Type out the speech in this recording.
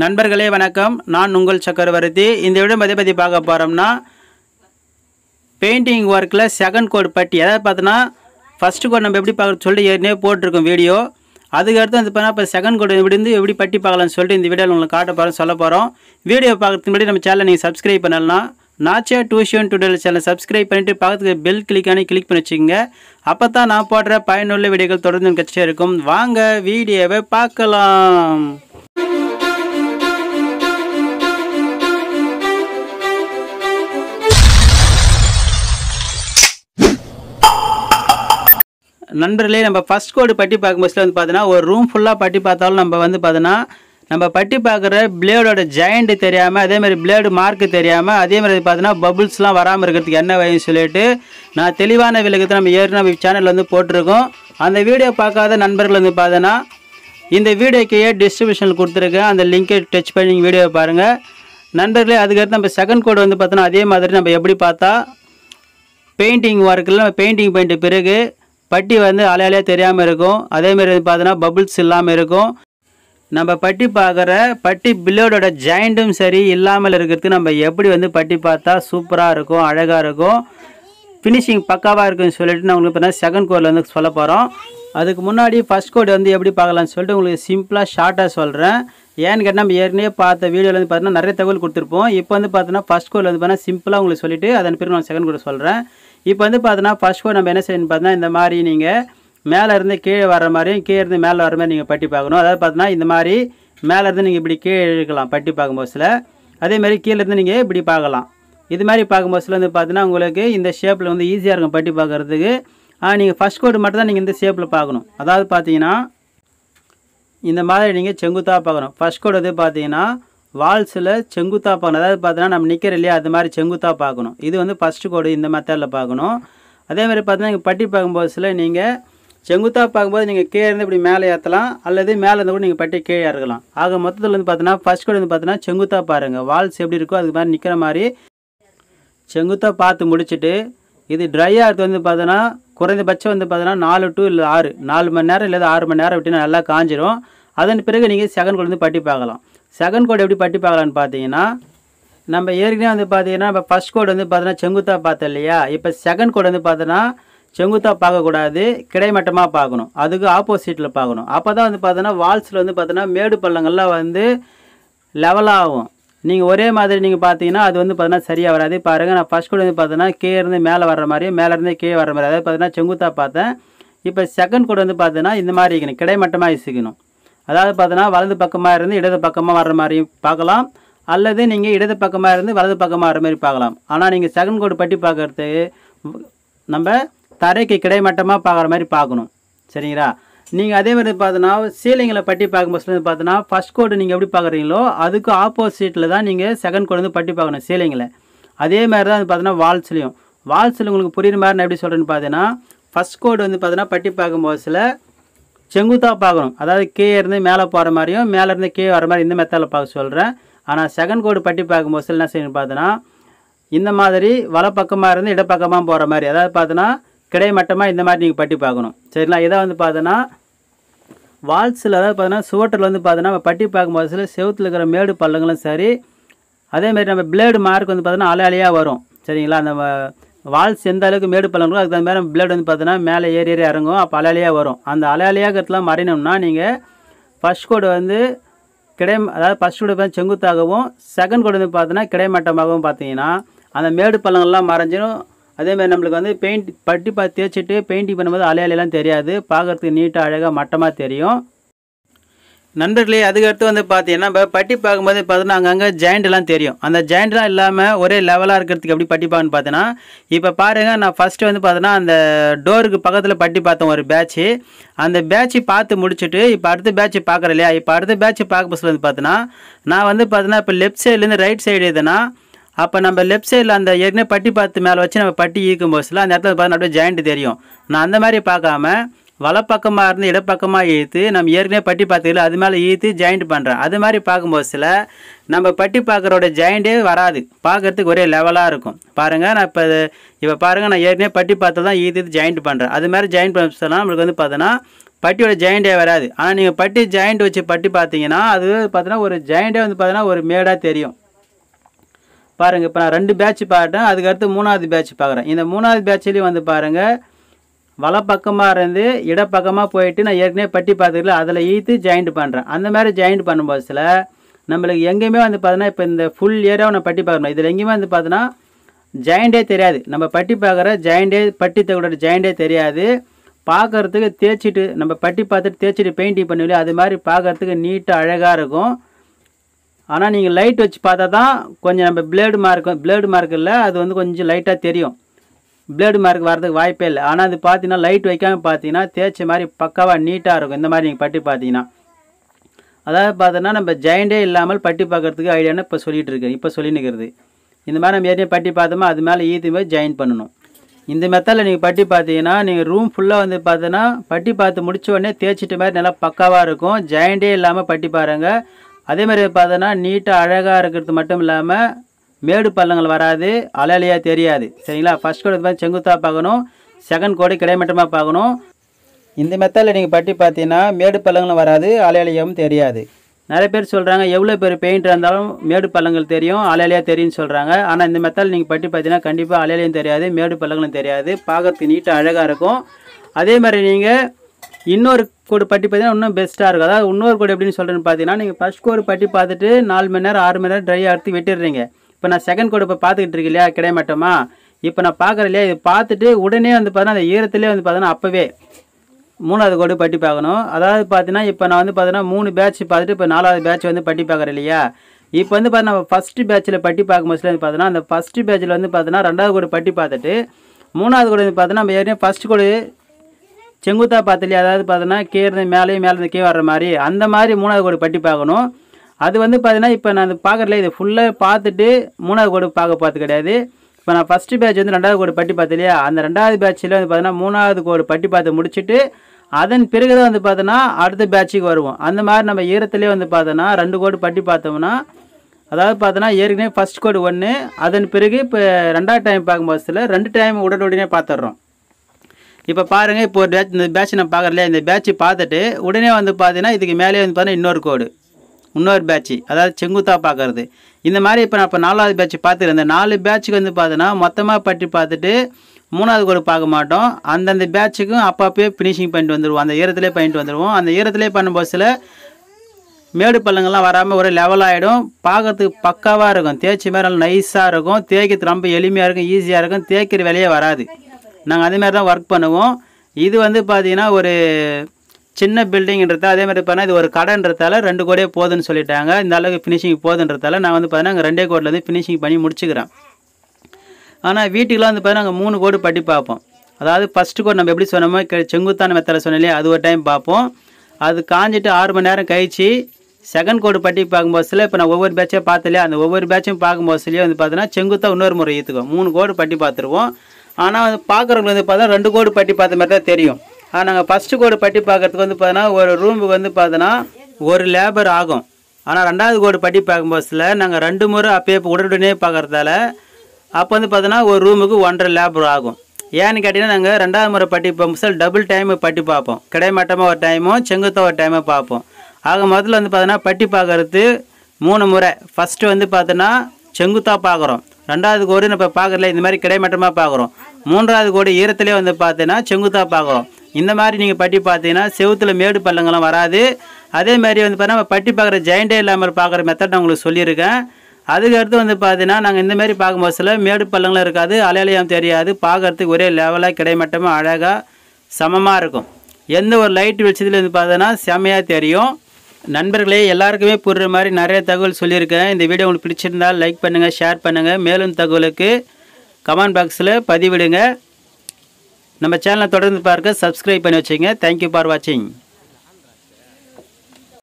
நண்பர்களே வணக்கம் நான் உங்கள் சக்கரவர்த்தி இந்த விட எதை பற்றி பார்க்க போகிறோம்னா பெயிண்டிங் ஒர்க்கில் செகண்ட் கோட் பட்டி அதாவது பார்த்தோன்னா ஃபஸ்ட்டு கோட் நம்ம எப்படி பார்க்க சொல்லிட்டு ஏற்கனவே போட்டிருக்கோம் வீடியோ அதுக்கடுத்து வந்து பார்த்தா இப்போ செகண்ட் கோட் எப்படி இருந்து எப்படி பட்டி பார்க்கலாம்னு சொல்லிட்டு இந்த வீடியோவில் உங்களுக்கு காட்ட போகிறோம் சொல்ல போகிறோம் வீடியோ பார்க்குறதுக்கு முன்னாடி நம்ம சேனலை நீங்கள் சப்ஸ்கிரைப் பண்ணலாம் நாச்சே டியூஷன் டுடல் சேனல் சப்ஸ்கிரைப் பண்ணிட்டு பார்க்கறதுக்கு பெல் கிளிக்கானே கிளிக் பண்ணி வச்சுக்கோங்க அப்போ தான் நான் போடுற பயனுள்ள வீடியோக்கள் தொடர்ந்து கட்சியாக இருக்கும் வாங்க வீடியோவை பார்க்கலாம் நண்பர்களே நம்ம ஃபஸ்ட் கோடு பட்டி பார்க்கும்போது வந்து பார்த்தோன்னா ஒரு ரூம் ஃபுல்லாக பட்டி பார்த்தாலும் நம்ம வந்து பார்த்தோன்னா நம்ம பட்டி பார்க்குற பிளேடோட ஜாயிண்ட்டு தெரியாமல் அதேமாதிரி பிளேடு மார்க்கு தெரியாமல் அதேமாதிரி பார்த்தீங்கன்னா பபுள்ஸ்லாம் வராமல் இருக்கிறதுக்கு என்ன வகைன்னு சொல்லிட்டு நான் தெளிவான விளக்கத்தை நம்ம ஏற்கனவே நம்ம சேனலில் வந்து போட்டிருக்கோம் அந்த வீடியோ பார்க்காத நண்பர்கள் வந்து பார்த்தோன்னா இந்த வீடியோக்கு டிஸ்ட்ரிபியூஷனில் கொடுத்துருக்கேன் அந்த லிங்கை டச் பண்ணி வீடியோவை பாருங்கள் நண்பர்களே அதுக்கடுத்து நம்ம செகண்ட் கோடு வந்து பார்த்தோன்னா அதே மாதிரி நம்ம எப்படி பார்த்தா பெயிண்டிங் ஒர்க்கில் நம்ம பெயிண்டிங் பண்ணிட்டு பிறகு பட்டி வந்து அலையாலே தெரியாமல் இருக்கும் அதேமாரி பார்த்தோன்னா பபுள்ஸ் இல்லாமல் இருக்கும் நம்ம பட்டி பார்க்குற பட்டி பில்லோடோட ஜாயிண்ட்டும் சரி இல்லாமல் இருக்கிறதுக்கு நம்ம எப்படி வந்து பட்டி பார்த்தா சூப்பராக இருக்கும் அழகாக இருக்கும் ஃபினிஷிங் பக்காவாக இருக்குன்னு சொல்லிட்டு நான் உங்களுக்கு பார்த்தீங்கன்னா செகண்ட் கோடில் வந்து சொல்ல போகிறோம் அதுக்கு முன்னாடி ஃபஸ்ட் கோட் வந்து எப்படி பார்க்கலாம்னு சொல்லிட்டு உங்களுக்கு சிம்பிளாக ஷார்ட்டாக சொல்கிறேன் ஏன்னு கேட்டால் நம்ம ஏற்கனவே பார்த்த வீடியோவில் வந்து பார்த்தீங்கன்னா நிறைய தகவல் கொடுத்துருப்போம் இப்போ வந்து பார்த்தோன்னா ஃபஸ்ட் கோடில் வந்து பார்த்தீங்கன்னா சிம்பிளாக உங்களுக்கு சொல்லிவிட்டு அதன் பிறகு நான் செகண்ட் கோட் சொல்கிறேன் இப்போ வந்து பார்த்தோன்னா ஃபஸ்ட் நம்ம என்ன செய்யணும் பார்த்தோன்னா இந்த மாதிரி நீங்கள் மேலே இருந்து கீழே வர மாதிரியும் கீழே இருந்து மேலே வர மாதிரி நீங்கள் பட்டி பார்க்கணும் அதாவது பார்த்தீங்கன்னா இந்த மாதிரி மேலே இருந்து நீங்கள் இப்படி கீழே இழுக்கலாம் பட்டி பார்க்கும் சில அதேமாதிரி கீழேருந்து நீங்கள் இப்படி பார்க்கலாம் இது மாதிரி பார்க்கும் சில வந்து பார்த்தீங்கன்னா உங்களுக்கு இந்த ஷேப்பில் வந்து ஈஸியாக இருக்கும் பட்டி பார்க்குறதுக்கு நீங்கள் ஃபஸ்ட் கோடு மட்டும் தான் நீங்கள் இந்த ஷேப்பில் பார்க்கணும் அதாவது பார்த்தீங்கன்னா இந்த மாதிரி நீங்கள் செங்குத்தாக பார்க்கணும் ஃபஸ்ட் கோடு வந்து பார்த்தீங்கன்னா வால்ஸில் செங்குத்தாக பார்க்கணும் அதாவது பார்த்தீங்கன்னா நம்ம நிற்கிற இல்லையா அது மாதிரி செங்குத்தாக பார்க்கணும் இது வந்து ஃபஸ்ட்டு கோடு இந்த மெத்தடில் பார்க்கணும் அதே மாதிரி பார்த்தீங்கன்னா நீங்கள் பட்டி பார்க்கும்போது சில நீங்கள் செங்குத்தாக பார்க்கும்போது நீங்கள் கீழே இருந்து இப்படி மேலே ஏற்றலாம் அல்லது மேலே இருந்து கூட நீங்கள் பட்டி கீழே இறக்கலாம் ஆக மொத்தத்தில் வந்து பார்த்தீங்கன்னா ஃபஸ்ட் கோடு வந்து பார்த்தீங்கன்னா செங்குத்தாக பாருங்கள் வால்ஸ் எப்படி இருக்கோ அது மாதிரி நிற்கிற மாதிரி செங்குத்தாக பார்த்து முடிச்சுட்டு இது ட்ரை ஆகிறது வந்து பார்த்தோன்னா குறைந்தபட்சம் வந்து பார்த்தோன்னா நாலு டூ இல்லை ஆறு நாலு மணி நேரம் இல்லை ஆறு மணி நேரம் விட்டு நல்லா காஞ்சிரும் அதன் பிறகு நீங்கள் செகண்ட் வந்து பட்டி பார்க்கலாம் செகண்ட் கோடு எப்படி பட்டி பார்க்கலான்னு பார்த்தீங்கன்னா நம்ம ஏற்கனவே வந்து பார்த்தீங்கன்னா இப்போ ஃபஸ்ட் கோடு வந்து பார்த்தோன்னா செங்குத்தாக பார்த்தோம் இல்லையா இப்போ செகண்ட் கோடு வந்து பார்த்தோன்னா செங்குத்தாக பார்க்கக்கூடாது கிடைமட்டமாக பார்க்கணும் அதுக்கு ஆப்போசிட்டில் பார்க்கணும் அப்போ தான் வந்து பார்த்தோன்னா வால்ஸில் வந்து பார்த்தோன்னா மேடு பள்ளங்கள்லாம் வந்து லெவலாகும் நீங்கள் ஒரே மாதிரி நீங்கள் பார்த்தீங்கன்னா அது வந்து பார்த்தீங்கன்னா சரியாக வராது பாருங்கள் நான் ஃபஸ்ட் கோடு வந்து பார்த்தோன்னா கீழே இருந்து மேலே வர்ற மாதிரியும் இருந்தே கீழே வர மாதிரி அதாவது பார்த்தீங்கன்னா செங்குத்தாக பார்த்தேன் இப்போ செகண்ட் கோடு வந்து பார்த்தீங்கன்னா இந்த மாதிரி இருக்கணும் கிடைமட்டமாக இசிக்கணும் அதாவது பார்த்தோன்னா வலது பக்கமாக இருந்து இடது பக்கமாக வர்ற மாதிரி பார்க்கலாம் அல்லது நீங்கள் இடது பக்கமாக இருந்து வலது பக்கமாக வர மாதிரி பார்க்கலாம் ஆனால் நீங்கள் செகண்ட் கோடு பட்டி பார்க்குறது நம்ம தரைக்கு கிடைமட்டமாக பார்க்குற மாதிரி பார்க்கணும் சரிங்களா நீங்கள் அதே மாதிரி பார்த்தோன்னா சீலிங்கில் பட்டி பார்க்கும்போது பார்த்தோன்னா ஃபஸ்ட் கோடு நீங்கள் எப்படி பார்க்குறீங்களோ அதுக்கு ஆப்போசிட்டில் தான் நீங்கள் செகண்ட் கோடு வந்து பட்டி பார்க்கணும் சீலிங்கில் அதே மாதிரி தான் வந்து பார்த்தோன்னா வால்ஸ்லேயும் வால்ஸில் உங்களுக்கு புரியுற மாதிரி நான் எப்படி சொல்கிறேன்னு பார்த்தீங்கன்னா ஃபஸ்ட் கோடு வந்து பார்த்தோன்னா பட்டி பார்க்கும்போதுல செங்குத்தாக பார்க்கணும் அதாவது கே இருந்து மேலே போகிற மாதிரியும் மேலேருந்து கே வர மாதிரி இந்த மெத்தடில் பார்க்க சொல்கிறேன் ஆனால் செகண்ட் கோடு பட்டி பார்க்கும்போது என்ன செய்யணும் பார்த்தோன்னா இந்த மாதிரி வலப்பக்கமாக இருந்து இடப்பக்கமாக போகிற மாதிரி அதாவது பார்த்தோன்னா கிடைமட்டமாக இந்த மாதிரி நீங்கள் பட்டி பார்க்கணும் சரிங்களா இதை வந்து பார்த்தோன்னா வால்ஸில் அதாவது பார்த்தீங்கன்னா சுவட்டில் வந்து பார்த்தோன்னா பட்டி பார்க்கும்போது சில செவத்தில் இருக்கிற மேடு பள்ளங்களும் சரி அதேமாதிரி நம்ம பிளேடு மார்க் வந்து பார்த்தோன்னா அலை வரும் சரிங்களா அந்த வால்ஸ் எந்த அளவுக்கு மேடு பள்ளம் அதுக்கு தகுந்த மாதிரி பிளட் வந்து பார்த்தீங்கன்னா மேலே ஏறி ஏறி இறங்கும் அப்போ அலையாலையாக வரும் அந்த அலையாலையாகிறதுலாம் மறையணும்னா நீங்கள் ஃபஸ்ட் கோடு வந்து கிடை அதாவது ஃபஸ்ட் கோடு வந்து செங்குத்தாகவும் செகண்ட் கோடு வந்து பார்த்தீங்கன்னா கிடைமட்டமாகவும் பார்த்தீங்கன்னா அந்த மேடு பள்ளங்கள்லாம் மறைஞ்சிடும் அதேமாதிரி நம்மளுக்கு வந்து பெயிண்ட் பட்டி தேய்ச்சிட்டு பெயிண்டிங் பண்ணும்போது அலையாலையெல்லாம் தெரியாது பார்க்குறதுக்கு நீட்டாக அழகாக மட்டமாக தெரியும் நண்பர்களே அதுக்கடுத்து வந்து பார்த்தீங்கன்னா இப்போ பட்டி பார்க்கும்போது பார்த்தீங்கன்னா அங்கங்கே ஜாயிண்ட்லாம் தெரியும் அந்த ஜாயிண்ட்லாம் இல்லாமல் ஒரே லெவலாக இருக்கிறதுக்கு எப்படி பட்டி பார்க்குன்னு பார்த்தீங்கன்னா இப்போ பாருங்கள் நான் ஃபஸ்ட்டு வந்து பார்த்தீங்கன்னா அந்த டோருக்கு பக்கத்தில் பட்டி பார்த்தோம் ஒரு பேட்சு அந்த பேட்சு பார்த்து முடிச்சுட்டு இப்போ அடுத்த பேட்ச் பார்க்குற இல்லையா இப்போ அடுத்த பேட்ச் பார்க்க பஸ்ஸில் வந்து பார்த்தோன்னா நான் வந்து பார்த்தீங்கன்னா இப்போ லெஃப்ட் சைட்லேருந்து ரைட் சைடு எதுனா அப்போ நம்ம லெஃப்ட் சைடில் அந்த ஏற்கனவே பட்டி பார்த்து மேலே வச்சு நம்ம பட்டி ஈர்க்கும் பஸ்ஸில் அந்த இடத்துல பார்த்தீங்கன்னா அப்படியே ஜாயிண்ட் தெரியும் நான் அந்த மாதிரி பார்க்காம வலப்பக்கமாக இருந்து இடப்பக்கமாக இழுத்து நம்ம ஏற்கனவே பட்டி பார்த்துக்கல அது மேலே இழுத்து ஜாயிண்ட் பண்ணுறேன் அது மாதிரி பார்க்கும்போது சில நம்ம பட்டி பார்க்குறோட ஜாயிண்டே வராது பார்க்குறதுக்கு ஒரே லெவலாக இருக்கும் பாருங்கள் நான் இப்போ இப்போ பாருங்கள் நான் ஏற்கனவே பட்டி பார்த்து தான் ஈத்து ஜாயிண்ட் பண்ணுறேன் அது மாதிரி ஜாயிண்ட் பண்ணலாம் நம்மளுக்கு வந்து பார்த்தோன்னா பட்டியோட ஜாயிண்டே வராது ஆனால் நீங்கள் பட்டி ஜாயிண்ட் வச்சு பட்டி பார்த்தீங்கன்னா அது பார்த்தோன்னா ஒரு ஜாயிண்டே வந்து பார்த்தோன்னா ஒரு மேடாக தெரியும் பாருங்கள் இப்போ நான் ரெண்டு பேட்ச் பார்க்குறேன் அதுக்கடுத்து மூணாவது பேட்ச் பார்க்குறேன் இந்த மூணாவது பேட்ச்லேயும் வந்து பாருங்கள் வலப்பக்கமாக இருந்து இடப்பக்கமாக போயிட்டு நான் ஏற்கனவே பட்டி பார்த்துக்கல அதில் ஈத்து ஜாயிண்ட் பண்ணுறேன் அந்த மாதிரி ஜாயிண்ட் பண்ணும்போது சில நம்மளுக்கு எங்கேயுமே வந்து பார்த்தோன்னா இப்போ இந்த ஃபுல் ஏரியாவை நான் பட்டி பார்க்கணும் இதில் எங்கேயுமே வந்து பார்த்தோன்னா ஜாயிண்டே தெரியாது நம்ம பட்டி பார்க்குற ஜாயிண்டே பட்டி தகடோட ஜாயிண்டே தெரியாது பார்க்குறதுக்கு தேய்ச்சிட்டு நம்ம பட்டி பார்த்துட்டு தேய்ச்சிட்டு பெயிண்டிங் பண்ணுவோம் அது மாதிரி பார்க்குறதுக்கு நீட்டாக அழகாக இருக்கும் ஆனால் நீங்கள் லைட் வச்சு பார்த்தா தான் கொஞ்சம் நம்ம பிளேடு மார்க் பிளேடு மார்க் இல்லை அது வந்து கொஞ்சம் லைட்டாக தெரியும் பிளேடு மார்க் வரதுக்கு வாய்ப்பே இல்லை ஆனால் அது பார்த்தீங்கன்னா லைட் வைக்காமல் பார்த்தீங்கன்னா தேய்ச்ச மாதிரி பக்காவாக நீட்டாக இருக்கும் இந்த மாதிரி நீங்கள் பட்டி பார்த்தீங்கன்னா அதாவது பார்த்தோன்னா நம்ம ஜாயிண்டே இல்லாமல் பட்டி பார்க்குறதுக்கு ஐடியான்னு இப்போ சொல்லிகிட்டு இருக்கேன் இப்போ சொல்லினுக்கிறது இந்த மாதிரி நம்ம ஏற்கனவே பட்டி பார்த்தோமோ அது மேலே ஈத்து மாதிரி ஜாயின் பண்ணணும் இந்த மெத்தடில் நீங்கள் பட்டி பார்த்தீங்கன்னா நீங்கள் ரூம் ஃபுல்லாக வந்து பார்த்தோன்னா பட்டி பார்த்து முடிச்ச உடனே தேய்ச்சிட்ட மாதிரி நல்லா பக்காவாக இருக்கும் ஜாயிண்டே இல்லாமல் பட்டி பாருங்கள் அதே மாதிரி பார்த்தோன்னா நீட்டாக அழகாக இருக்கிறது மட்டும் இல்லாமல் மேடு பள்ளங்கள் வராது அலையலையா தெரியாது சரிங்களா ஃபஸ்ட் கோடு பார்த்து செங்குத்தாக பார்க்கணும் செகண்ட் கோடு கிடைமட்டமாக பார்க்கணும் இந்த மெத்தடில் நீங்கள் பட்டி பார்த்தீங்கன்னா மேடு பள்ளங்களும் வராது அலையலையாகவும் தெரியாது நிறைய பேர் சொல்கிறாங்க எவ்வளோ பேர் பெயிண்ட் இருந்தாலும் மேடு பள்ளங்கள் தெரியும் அலையலையாக தெரியும்னு சொல்கிறாங்க ஆனால் இந்த மெத்தடில் நீங்கள் பட்டி பார்த்தீங்கன்னா கண்டிப்பாக அலையலையும் தெரியாது மேடு பள்ளங்களும் தெரியாது பார்க்கறதுக்கு நீட்டாக அழகாக இருக்கும் அதே மாதிரி நீங்கள் இன்னொரு கோடு பட்டி பார்த்தீங்கன்னா இன்னும் பெஸ்ட்டாக இருக்கும் அதாவது இன்னொரு கோடு எப்படின்னு சொல்கிறேன்னு பார்த்தீங்கன்னா நீங்கள் ஃபஸ்ட் கோடு பட்டி பார்த்துட்டு நாலு மணி நேரம் ஆறு மணி நேரம் ட்ரை அறுத்து வெட்டிடுறீங்க இப்போ நான் செகண்ட் கோடு இப்போ பார்த்துக்கிட்டு இருக்கு இல்லையா கிடைமட்டமா இப்போ நான் பார்க்குற இல்லையா இது பார்த்துட்டு உடனே வந்து பார்த்தீங்கன்னா அந்த ஈரத்துலேயே வந்து பார்த்தீங்கன்னா அப்போவே மூணாவது கோடு பட்டி பார்க்கணும் அதாவது பார்த்தீங்கன்னா இப்போ நான் வந்து பார்த்தீங்கன்னா மூணு பேட்ச் பார்த்துட்டு இப்போ நாலாவது பேட்ச் வந்து பட்டி பார்க்குறேன் இல்லையா இப்போ வந்து பார்த்தீங்கன்னா நம்ம ஃபஸ்ட்டு பேட்சில் பட்டி பார்க்கும் போது வந்து பார்த்தீங்கன்னா அந்த ஃபஸ்ட்டு பேட்சில் வந்து பார்த்தீங்கன்னா ரெண்டாவது கோடு பட்டி பார்த்துட்டு மூணாவது கோடு வந்து பார்த்தீங்கன்னா நம்ம ஏற்கனவே ஃபஸ்ட் கோடு செங்குத்தா பார்த்துலையே அதாவது பார்த்தோன்னா கீழே மேலேயும் மேலே கீழே வர்ற மாதிரி அந்த மாதிரி மூணாவது கோடு பட்டி பார்க்கணும் அது வந்து பார்த்தீங்கன்னா இப்போ நான் பார்க்குறல இது ஃபுல்லாக பார்த்துட்டு மூணாவது கோடு பார்க்க பார்த்து கிடையாது இப்போ நான் ஃபஸ்ட்டு பேட்ச் வந்து ரெண்டாவது கோடு பட்டி பார்த்து இல்லையா அந்த ரெண்டாவது பேட்சில் வந்து பார்த்தீங்கன்னா மூணாவது கோடு பட்டி பார்த்து முடிச்சுட்டு அதன் பிறகு தான் வந்து பார்த்தோன்னா அடுத்த பேட்சுக்கு வருவோம் அந்த மாதிரி நம்ம ஈரத்துலேயே வந்து பார்த்தோன்னா ரெண்டு கோடு பட்டி பார்த்தோம்னா அதாவது பார்த்தோன்னா ஏற்கனவே ஃபஸ்ட் கோடு ஒன்று அதன் பிறகு இப்போ ரெண்டாவது டைம் பார்க்கும்போது ரெண்டு டைம் உடனுடனே பார்த்துட்றோம் இப்போ பாருங்கள் இப்போ ஒரு பேட்ச் இந்த பேட்ச் நான் பார்க்குறேன் இந்த பேட்ச் பார்த்துட்டு உடனே வந்து பார்த்தீங்கன்னா இதுக்கு மேலே வந்து பார்த்தீங்கன்னா இன்னொரு கோடு இன்னொரு பேட்ச் அதாவது செங்குத்தாக பார்க்கறது இந்த மாதிரி இப்போ நான் இப்போ நாலாவது பேட்ச் பார்த்துருந்தேன் நாலு பேட்சுக்கு வந்து பார்த்தோன்னா மொத்தமாக பற்றி பார்த்துட்டு மூணாவது கோடு பார்க்க மாட்டோம் அந்தந்த பேட்சுக்கும் அப்பப்பே ஃபினிஷிங் பண்ணிட்டு வந்துடுவோம் அந்த ஈரத்துலேயே பண்ணிட்டு வந்துடுவோம் அந்த ஈரத்துலேயே பண்ண சில மேடு பள்ளங்கள்லாம் வராமல் ஒரு லெவல் ஆகிடும் பார்க்கறதுக்கு பக்காவாக இருக்கும் தேய்ச்சி மாதிரி நல்லா நைஸாக இருக்கும் தேய்க்கிறது ரொம்ப எளிமையாக இருக்கும் ஈஸியாக இருக்கும் தேய்க்கிற வேலையே வராது நாங்கள் அதேமாதிரி தான் ஒர்க் பண்ணுவோம் இது வந்து பார்த்திங்கன்னா ஒரு சின்ன பில்டிங்ன்றது அதே மாதிரி பார்த்தா இது ஒரு கடைன்றதால ரெண்டு கோடியே போதுன்னு சொல்லிட்டாங்க இந்த அளவுக்கு ஃபினிஷிங் போதுன்றதால நான் வந்து பார்த்தீங்கன்னா நாங்கள் ரெண்டே கோடிலேருந்து ஃபினிஷிங் பண்ணி முடிச்சுக்கிறேன் ஆனால் வீட்டுக்கெலாம் வந்து பார்த்தீங்கன்னா நாங்கள் மூணு கோடி பட்டி பார்ப்போம் அதாவது ஃபஸ்ட்டு கோட் நம்ம எப்படி சொன்னோமோ செங்குத்தான மெத்தலை சொன்னாலே அது ஒரு டைம் பார்ப்போம் அது காஞ்சிட்டு ஆறு மணி நேரம் கழிச்சு செகண்ட் கோடு பட்டி பார்க்கும்போது சில இப்போ நான் ஒவ்வொரு பேட்சையும் பார்த்துலையே அந்த ஒவ்வொரு பேட்சும் பார்க்கும்போது சிலையே வந்து பார்த்தீங்கன்னா செங்குத்தா இன்னொரு முறை ஈத்துக்கும் மூணு கோடு பட்டி பார்த்துருவோம் ஆனால் வந்து பார்க்குறவங்களுக்கு வந்து பார்த்தா ரெண்டு கோடு பட்டி பார்த்த மாதிரி தான் தெரியும் நாங்கள் ஃபஸ்ட்டு கோடு பட்டி பார்க்குறதுக்கு வந்து பார்த்தீங்கன்னா ஒரு ரூமுக்கு வந்து பார்த்தோன்னா ஒரு லேபர் ஆகும் ஆனால் ரெண்டாவது கோடு பட்டி பார்க்கும் நாங்கள் ரெண்டு முறை அப்பயே உடனே பார்க்குறதால அப்போ வந்து பார்த்தோன்னா ஒரு ரூமுக்கு ஒன்றரை லேபர் ஆகும் ஏன்னு கேட்டிங்கன்னா நாங்கள் ரெண்டாவது முறை பட்டி பார்க்கும்போது டபுள் டைமு பட்டி பார்ப்போம் கிடைமட்டமாக ஒரு டைமும் செங்குத்தாக ஒரு டைமும் பார்ப்போம் ஆக முதல்ல வந்து பார்த்தோன்னா பட்டி பார்க்குறது மூணு முறை ஃபஸ்ட்டு வந்து பார்த்தோன்னா செங்குத்தாக பார்க்குறோம் ரெண்டாவது கோடு நம்ம பார்க்குறதுல இந்த மாதிரி கிடைமட்டமாக பார்க்குறோம் மூன்றாவது கோடு ஈரத்துலேயே வந்து பார்த்தீங்கன்னா செங்குத்தாக பார்க்குறோம் இந்த மாதிரி நீங்கள் பட்டி பார்த்தீங்கன்னா செவுத்தில் மேடு பள்ளங்கள்லாம் வராது அதே மாதிரி வந்து பார்த்தீங்கன்னா பட்டி பார்க்குற ஜெயிண்டே இல்லாமல் பார்க்குற மெத்தட் நான் உங்களுக்கு சொல்லியிருக்கேன் அதுக்கடுத்து வந்து பார்த்தீங்கன்னா நாங்கள் இந்தமாரி பார்க்கும்போது சில மேடு பள்ளங்களும் இருக்காது அலையலையும் தெரியாது பார்க்குறதுக்கு ஒரே லெவலாக கிடைமட்டமாக அழகாக சமமாக இருக்கும் எந்த ஒரு லைட் வெளிச்சத்தில் வந்து பார்த்தோன்னா செமையாக தெரியும் நண்பர்களே எல்லாருக்குமே புரிகிற மாதிரி நிறைய தகவல் சொல்லியிருக்கேன் இந்த வீடியோ உங்களுக்கு பிடிச்சிருந்தால் லைக் பண்ணுங்கள் ஷேர் பண்ணுங்கள் மேலும் தகவலுக்கு கமெண்ட் பாக்ஸில் பதிவிடுங்க நம்ம சேனலை தொடர்ந்து பார்க்க சப்ஸ்கிரைப் பண்ணி வச்சுங்க தேங்க்யூ ஃபார் வாட்சிங்